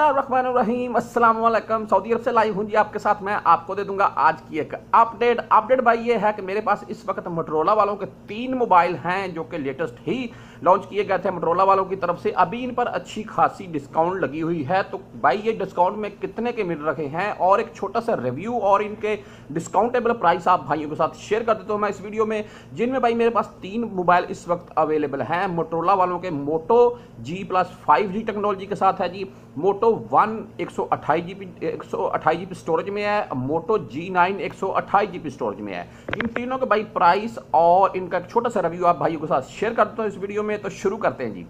बिस्मिल्लाम Saudi अरब से live हूँ जी आपके साथ मैं आपको दे दूंगा आज की एक अपडेट अपडेट भाई ये है कि मेरे पास इस वक्त मोटरोला वालों के तीन मोबाइल हैं जो कि लेटेस्ट ही लॉन्च किए गए थे मोटरोला वालों की तरफ से अभी इन पर अच्छी खासी डिस्काउंट लगी हुई है तो भाई ये डिस्काउंट में कितने के मिल रहे हैं और एक छोटा सा रिव्यू और इनके डिस्काउंटेबल प्राइस आप भाइयों के साथ शेयर कर देते हो मैं इस वीडियो में जिनमें भाई मेरे पास तीन मोबाइल इस वक्त अवेलेबल हैं मोटरोला वालों के Moto G plus five technology के साथ है जी मोटो वन एक सौ अट्ठाईस स्टोरेज में है मोटो जी नाइन एक सौ स्टोरेज में है इन तीनों के भाई प्राइस और इनका एक छोटा सा रिव्यू आप भाइयों के साथ शेयर करते हो इस वीडियो में में तो शुरू करते हैं जी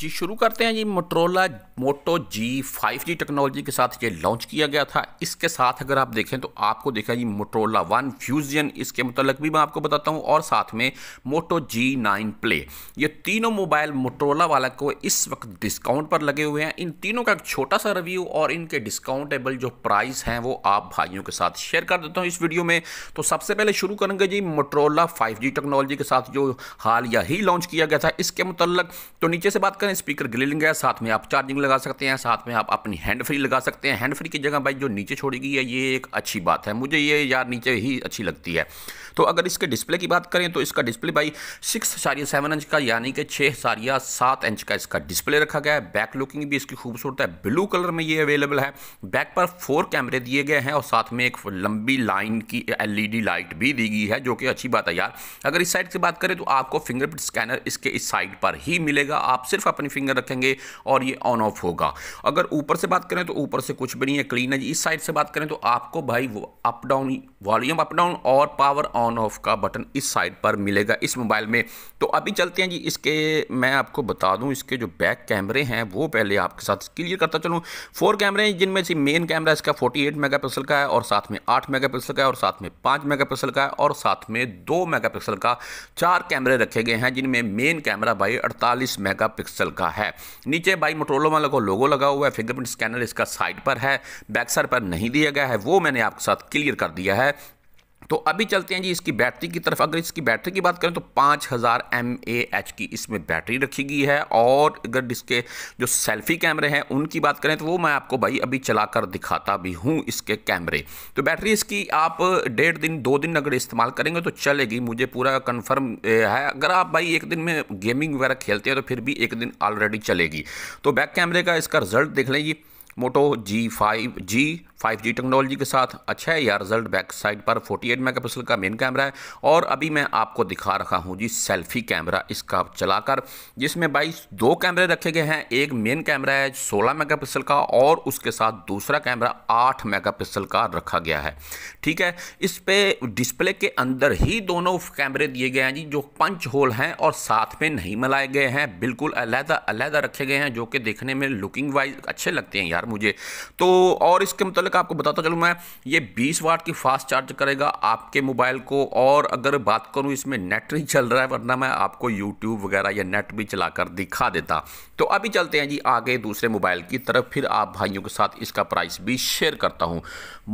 जी शुरू करते हैं जी Motorola Moto G five G technology के साथ ये लॉन्च किया गया था इसके साथ अगर आप देखें तो आपको देखा जी मोटरोला वन फ्यूजन इसके मतलब भी मैं आपको बताता हूँ और साथ में मोटो जी नाइन प्ले ये तीनों मोबाइल मोटरोला वाला को इस वक्त डिस्काउंट पर लगे हुए हैं इन तीनों का एक छोटा सा रिव्यू और इनके डिस्काउंटेबल जो प्राइस हैं वो आप भाइयों के साथ शेयर कर देता हूँ इस वीडियो में तो सबसे पहले शुरू करेंगे जी मोटरोला फाइव टेक्नोलॉजी के साथ जो हाल या ही लॉन्च किया गया था इसके मतलब तो नीचे से बात करें करें स्पीकर ग्रिलिंग है साथ में आप चार्जिंग लगा सकते हैं साथ में आप अपनी हैंड फ्री लगा सकते हैं हैंड फ्री की जगह भाई जो नीचे छोड़ी गई है ये एक अच्छी बात है मुझे ये यार नीचे ही अच्छी लगती है तो अगर इसके डिस्प्ले की बात करें तो इसका डिस्प्ले भाई सिक्स सारिया सेवन इंच का यानी कि छः सारिया सात इंच का इसका डिस्प्ले रखा गया है बैक लुकिंग भी इसकी खूबसूरत है ब्लू कलर में ये अवेलेबल है बैक पर फोर कैमरे दिए गए हैं और साथ में एक लंबी लाइन की एलईडी लाइट भी दी गई है जो कि अच्छी बात है यार अगर इस साइड की बात करें तो आपको फिंगरप्रिंट स्कैनर इसके इस साइड पर ही मिलेगा आप सिर्फ अपनी फिंगर रखेंगे और ये ऑन ऑफ होगा अगर ऊपर से बात करें तो ऊपर से कुछ भी नहीं है क्लीन है जी इस साइड से बात करें तो आपको भाई up down volume up down और पावर ऑन ऑफ का बटन इस साइड पर मिलेगा इस मोबाइल में तो अभी चलते हैं जी इसके मैं आपको बता दूं इसके जो बैक कैमरे हैं वो पहले आपके साथ क्लियर करता चलूँ फोर कैमरे हैं जिनमें से मेन कैमरा इसका फोर्टी एट का है और साथ में आठ मेगापिक्सल का है और साथ में पाँच मेगा का है और साथ में दो मेगापिक्सल का चार कैमरे रखे गए हैं जिनमें मेन कैमरा भाई 48 मेगापिक्सल मॉडल का है नीचे बाई मोटोलो वाला को लोगो लगा हुआ है फिंगरप्रिंट स्कैनर इसका साइड पर है बैक साइड पर नहीं दिया गया है वो मैंने आपके साथ क्लियर कर दिया है तो अभी चलते हैं जी इसकी बैटरी की तरफ अगर इसकी बैटरी की बात करें तो पाँच हज़ार एम एच की इसमें बैटरी रखी गई है और अगर इसके जो सेल्फी कैमरे हैं उनकी बात करें तो वो मैं आपको भाई अभी चला कर दिखाता भी हूँ इसके कैमरे तो बैटरी इसकी आप डेढ़ दिन दो दिन अगर इस्तेमाल करेंगे तो चलेगी मुझे पूरा कन्फर्म है अगर आप भाई एक दिन में गेमिंग वगैरह खेलते हैं तो फिर भी एक दिन ऑलरेडी चलेगी तो बैक कैमरे का इसका रिजल्ट देख लेंगी Moto G five G five G technology के साथ अच्छा है यार रिजल्ट बैक साइड पर 48 मेगापिक्सल का मेन कैमरा है और अभी मैं आपको दिखा रखा हूँ जी सेल्फी कैमरा इसका चलाकर जिसमें भाई दो कैमरे रखे गए हैं एक मेन कैमरा है 16 मेगापिक्सल का और उसके साथ दूसरा कैमरा 8 मेगापिक्सल का रखा गया है ठीक है इस पर डिस्प्ले के अंदर ही दोनों कैमरे दिए गए हैं जी जो पंच होल हैं और साथ में नहीं मिलाए गए हैं बिल्कुल अलहदा अलहदा रखे गए हैं जो कि देखने में लुकिंग वाइज अच्छे लगते हैं यार मुझे तो और इसके मतलब आपको बताता चलूँ मैं ये बीस वाट की फास्ट चार्ज करेगा आपके मोबाइल को और अगर बात करूँ इसमें नेट नहीं चल रहा है वरना मैं आपको यूट्यूब वगैरह या नेट भी चलाकर दिखा देता तो अभी चलते हैं जी आगे दूसरे मोबाइल की तरफ फिर आप भाइयों के साथ इसका प्राइस भी शेयर करता हूँ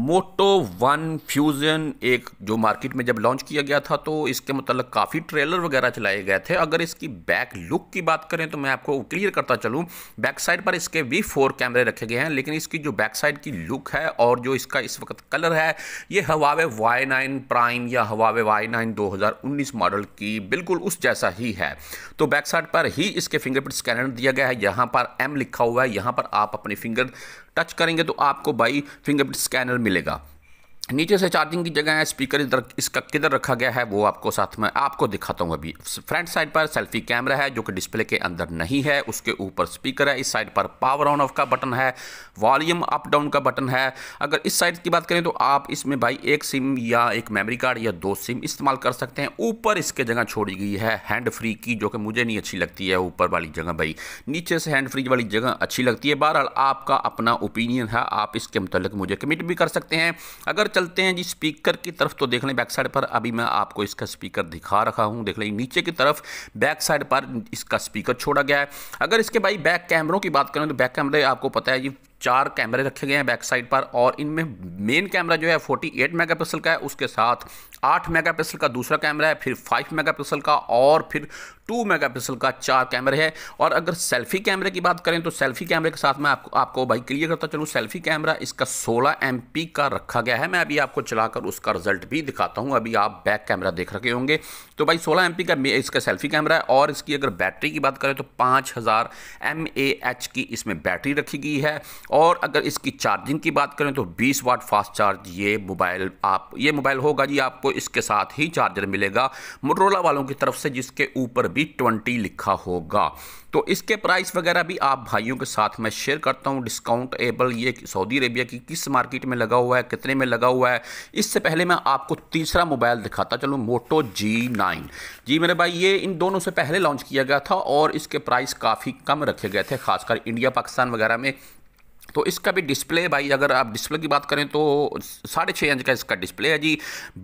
मोटो वन फ्यूज़न एक जो मार्केट में जब लॉन्च किया गया था तो इसके मतलब काफ़ी ट्रेलर वगैरह चलाए गए थे अगर इसकी बैक लुक की बात करें तो मैं आपको क्लियर करता चलूँ बैक साइड पर इसके भी फोर कैमरे रखे गए गए हैं लेकिन इसकी जो बैक साइड की लुक है और जो इसका इस वक्त कलर है ये हवावे Y9 नाइन प्राइम या हवावे Y9 2019 उन्नीस मॉडल की बिल्कुल उस जैसा ही है तो बैक साइड पर ही इसके फिंगरप्रिंट स्कैनर दिया गया है यहाँ पर एम लिखा हुआ है यहाँ पर आप अपनी फिंगर टच करेंगे तो आपको भाई फिंगरप्रिंट स्कैनर मिलेगा नीचे से चार्जिंग की जगह है स्पीकर इधर इसका किधर रखा गया है वो आपको साथ में आपको दिखाता हूँ अभी फ्रंट साइड पर सेल्फी कैमरा है जो कि डिस्प्ले के अंदर नहीं है उसके ऊपर स्पीकर है इस साइड पर पावर ऑन ऑफ का बटन है वॉल्यूम अप डाउन का बटन है अगर इस साइड की बात करें तो आप इसमें भाई एक सिम या एक मेमरी कार्ड या दो सिम इस्तेमाल कर सकते हैं ऊपर इसके जगह छोड़ी गई है हैंड फ्री की जो कि मुझे नहीं अच्छी लगती है ऊपर वाली जगह भाई नीचे से हैंड फ्री वाली जगह अच्छी लगती है बहरहाल आपका अपना ओपिनियन है आप इसके मतलब मुझे कमिट भी कर सकते हैं अगर चलते हैं जी स्पीकर की तरफ तो देख लें बैक साइड पर अभी मैं आपको इसका स्पीकर दिखा रखा हूँ देख लें नीचे की तरफ बैक साइड पर इसका स्पीकर छोड़ा गया है अगर इसके भाई बैक कैमरों की बात करें तो बैक कैमरे आपको पता है जी चार कैमरे रखे गए हैं बैक साइड पर और इनमें मेन कैमरा जो है 48 मेगापिक्सल का है उसके साथ 8 मेगापिक्सल का दूसरा कैमरा है फिर 5 मेगापिक्सल का और फिर 2 मेगापिक्सल का चार कैमरे है और अगर सेल्फी कैमरे की बात करें तो सेल्फी कैमरे के साथ मैं आपको आपको भाई क्लियर करता चलूँ सेल्फी कैमरा इसका सोलह एम का रखा गया है मैं अभी आपको चलाकर उसका रिजल्ट भी दिखाता हूँ अभी आप बैक कैमरा देख रखे होंगे तो भाई सोलह एम का इसका सेल्फी कैमरा है और इसकी अगर बैटरी की बात करें तो पाँच हज़ार की इसमें बैटरी रखी गई है और अगर इसकी चार्जिंग की बात करें तो 20 वाट फास्ट चार्ज ये मोबाइल आप ये मोबाइल होगा जी आपको इसके साथ ही चार्जर मिलेगा मोटरोला वालों की तरफ से जिसके ऊपर भी 20 लिखा होगा तो इसके प्राइस वगैरह भी आप भाइयों के साथ मैं शेयर करता हूँ डिस्काउंट एबल ये सऊदी अरेबिया की किस मार्केट में लगा हुआ है कितने में लगा हुआ है इससे पहले मैं आपको तीसरा मोबाइल दिखाता चलूँ मोटो जी नाइन जी मेरे भाई ये इन दोनों से पहले लॉन्च किया गया था और इसके प्राइस काफ़ी कम रखे गए थे खासकर इंडिया पाकिस्तान वगैरह में तो इसका भी डिस्प्ले भाई अगर आप डिस्प्ले की बात करें तो साढ़े छः इंच का इसका डिस्प्ले है जी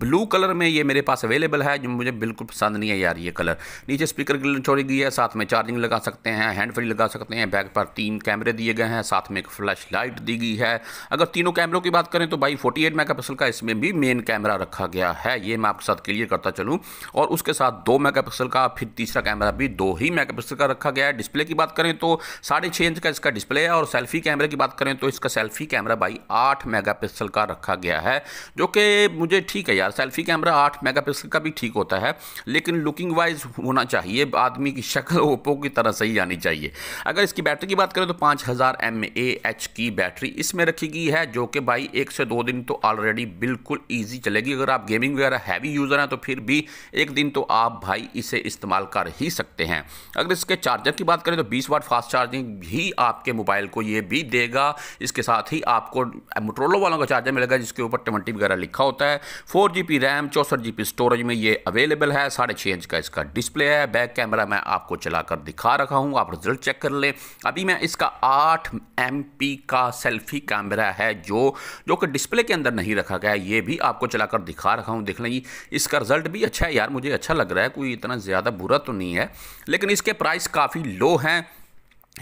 ब्लू कलर में ये मेरे पास अवेलेबल है जो मुझे बिल्कुल पसंद नहीं है यार ये कलर नीचे स्पीकर की छोड़ी गई है साथ में चार्जिंग लगा सकते हैं हैंड फ्री लगा सकते हैं बैक पर तीन कैमरे दिए गए हैं साथ में एक फ्लैश लाइट दी गई है अगर तीनों कैमरों की बात करें तो भाई फोर्टी एट का इसमें भी मेन कैमरा रखा गया है ये मैं आपके साथ क्लियर करता चलूँ और उसके साथ दो मेगा का फिर तीसरा कैमरा भी दो ही मेगा का रखा गया है डिस्प्ले की बात करें तो साढ़े इंच का इसका डिस्प्ले है और सेल्फी कैमरे की बात करें तो इसका सेल्फी कैमरा भाई आठ मेगा का रखा गया है जो कि मुझे ठीक है यार सेल्फी कैमरा आठ मेगापिक्सल का भी ठीक होता है लेकिन लुकिंग वाइज होना चाहिए आदमी की शक्ल ओप्पो की तरह सही आनी चाहिए अगर इसकी बैटरी की बात करें तो पाँच हज़ार एम ए एच की बैटरी इसमें रखी गई है जो कि भाई एक से दो दिन तो ऑलरेडी बिल्कुल ईजी चलेगी अगर आप गेमिंग वगैरह हैवी यूज़र हैं तो फिर भी एक दिन तो आप भाई इसे इस्तेमाल कर ही सकते हैं अगर इसके चार्जर की बात करें तो बीस वाट फास्ट चार्जिंग भी आपके मोबाइल को ये भी देगा मिलेगा इसके साथ ही आपको मोटरोलो वालों का चार्जर मिलेगा जिसके ऊपर ट्वेंटी वगैरह लिखा होता है फोर जी रैम चौसठ जी स्टोरेज में ये अवेलेबल है साढ़े छः इंच का इसका डिस्प्ले है बैक कैमरा मैं आपको चलाकर दिखा रखा हूँ आप रिजल्ट चेक कर लें अभी मैं इसका आठ एम का सेल्फी कैमरा है जो जो कि डिस्प्ले के अंदर नहीं रखा गया है ये भी आपको चलाकर दिखा रखा हूँ देख लें इसका रिजल्ट भी अच्छा है यार मुझे अच्छा लग रहा है कोई इतना ज़्यादा बुरा तो नहीं है लेकिन इसके प्राइस काफ़ी लो हैं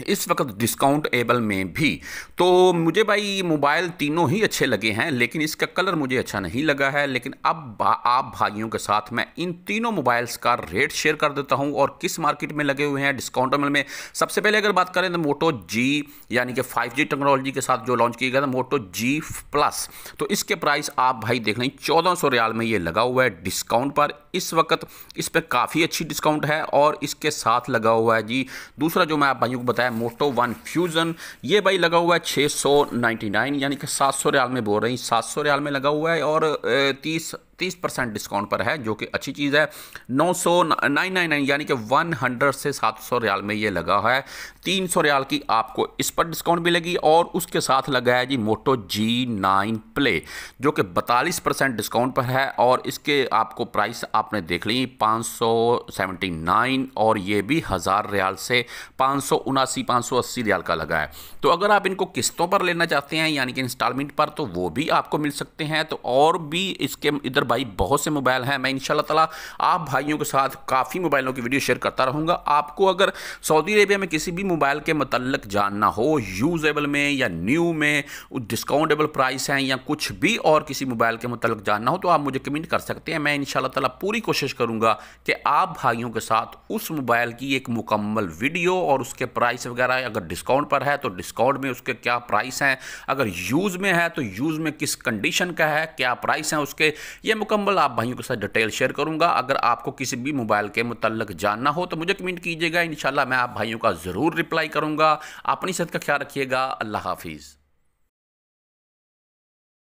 इस वक्त डिस्काउंट एबल में भी तो मुझे भाई मोबाइल तीनों ही अच्छे लगे हैं लेकिन इसका कलर मुझे अच्छा नहीं लगा है लेकिन अब बा, आप भाइयों के साथ मैं इन तीनों मोबाइल्स का रेट शेयर कर देता हूं और किस मार्केट में लगे हुए हैं डिस्काउंट एबल में सबसे पहले अगर बात करें तो मोटो जी यानी कि फाइव जी टेक्नोलॉजी के साथ जो लॉन्च किया गया था मोटो जी प्लस तो इसके प्राइस आप भाई देख लें चौदह सौ रियाल में ये लगा हुआ है डिस्काउंट पर इस वक्त इस पर काफ़ी अच्छी डिस्काउंट है और इसके साथ लगा हुआ है जी दूसरा जो मैं आप भाइयों को बता होता है मोटो वन फ्यूज़न ये भाई लगा हुआ है 699 सौ नाइन यानी कि सात सौ रियाल में बोल रही सात सौ रियाल में लगा हुआ है और तीस तीस परसेंट डिस्काउंट पर है जो कि अच्छी चीज़ है नौ सौ नाइन नाइन नाइन यानी कि वन हंड्रेड से सात सौ रियाल में ये लगा है तीन सौ रियाल की आपको इस पर डिस्काउंट मिलेगी और उसके साथ लगा है जी मोटो जी नाइन प्ले जो कि बतालीस परसेंट डिस्काउंट पर है और इसके आपको प्राइस आपने देख ली पाँच सौ सेवेंटी नाइन और ये भी हज़ार रियाल से पाँच सौ उनासी पाँच सौ अस्सी रियाल का लगा है तो अगर आप इनको किस्तों पर लेना चाहते हैं यानी कि इंस्टॉलमेंट पर तो वो भी आपको मिल सकते हैं तो और भी इसके इधर भाई बहुत से मोबाइल हैं मैं इनशाला आप भाइयों के साथ काफ़ी मोबाइलों की वीडियो शेयर करता रहूँगा आपको अगर सऊदी अरेबिया में किसी भी मोबाइल के मतलब जानना हो यूजेबल में या न्यू में डिस्काउंटेबल प्राइस हैं या कुछ भी और किसी मोबाइल के मतलब जानना हो तो आप मुझे कमेंट कर सकते हैं मैं इन तला पूरी कोशिश करूँगा कि आप भाइयों के साथ उस मोबाइल की एक मुकम्मल वीडियो और उसके प्राइस वगैरह अगर डिस्काउंट पर है तो डिस्काउंट में उसके क्या प्राइस हैं अगर यूज़ में है तो यूज़ में किस कंडीशन का है क्या प्राइस हैं उसके ये मुकम्मल आप भाइयों के साथ डिटेल शेयर करूंगा अगर आपको किसी भी मोबाइल के मुतलक जानना हो तो मुझे कमेंट कीजिएगा इन मैं आप भाइयों का ज़रूर रिप्लाई करूंगा अपनी सेहत का ख्याल रखिएगा अल्लाह हाफिज़